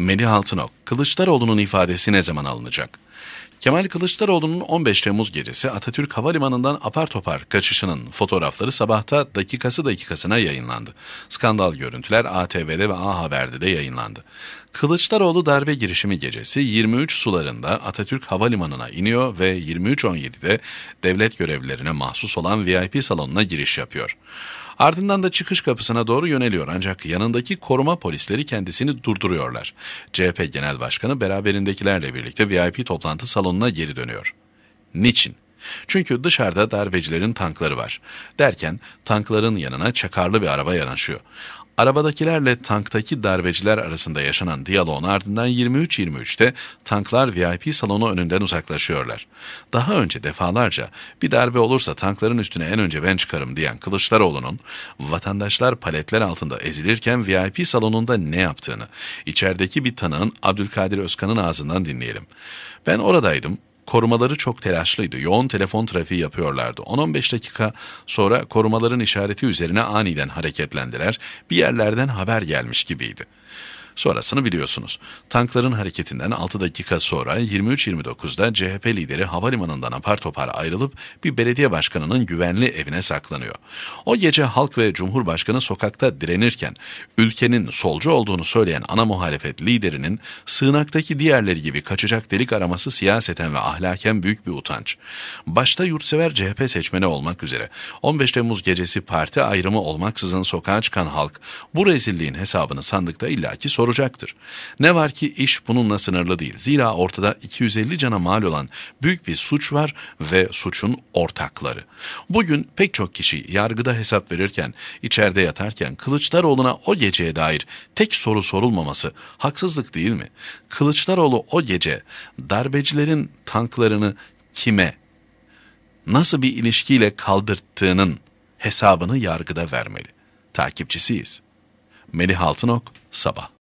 Melih Altınok, Kılıçdaroğlu'nun ifadesi ne zaman alınacak? Kemal Kılıçdaroğlu'nun 15 Temmuz gecesi Atatürk Havalimanı'ndan apar topar kaçışının fotoğrafları sabahta dakikası dakikasına yayınlandı. Skandal görüntüler ATV'de ve A Haber'de de yayınlandı. Kılıçdaroğlu darbe girişimi gecesi 23 sularında Atatürk Havalimanı'na iniyor ve 23.17'de devlet görevlilerine mahsus olan VIP salonuna giriş yapıyor. Ardından da çıkış kapısına doğru yöneliyor ancak yanındaki koruma polisleri kendisini durduruyorlar. CHP Genel Başkanı beraberindekilerle birlikte VIP toplantı salonuna geri dönüyor. Niçin? Çünkü dışarıda darbecilerin tankları var. Derken tankların yanına çakarlı bir araba yanaşıyor. Arabadakilerle tanktaki darbeciler arasında yaşanan diyaloğun ardından 23-23'te tanklar VIP salonu önünden uzaklaşıyorlar. Daha önce defalarca bir darbe olursa tankların üstüne en önce ben çıkarım diyen Kılıçdaroğlu'nun vatandaşlar paletler altında ezilirken VIP salonunda ne yaptığını içerideki bir tanığın Abdülkadir Özkan'ın ağzından dinleyelim. Ben oradaydım Korumaları çok telaşlıydı. Yoğun telefon trafiği yapıyorlardı. 10-15 dakika sonra korumaların işareti üzerine aniden hareketlendiler. Bir yerlerden haber gelmiş gibiydi. Sonrasını biliyorsunuz. Tankların hareketinden 6 dakika sonra 23.29'da CHP lideri havalimanından apar topar ayrılıp bir belediye başkanının güvenli evine saklanıyor. O gece halk ve Cumhurbaşkanı sokakta direnirken ülkenin solcu olduğunu söyleyen ana muhalefet liderinin sığınaktaki diğerleri gibi kaçacak delik araması siyaseten ve ahlaken büyük bir utanç. Başta yurtsever CHP seçmeni olmak üzere 15 Temmuz gecesi parti ayrımı olmaksızın sokağa çıkan halk bu rezilliğin hesabını sandıkta illaki soracaktır. Ne var ki iş bununla sınırlı değil. Zira ortada 250 cana mal olan büyük bir suç var ve suçun ortakları. Bugün pek çok kişi yargıda hesap verirken, içeride yatarken Kılıçdaroğlu'na o geceye dair tek soru sorulmaması haksızlık değil mi? Kılıçdaroğlu o gece darbecilerin tanklarını kime, nasıl bir ilişkiyle kaldırttığının hesabını yargıda vermeli. Takipçisiyiz. Melih Altınok, Sabah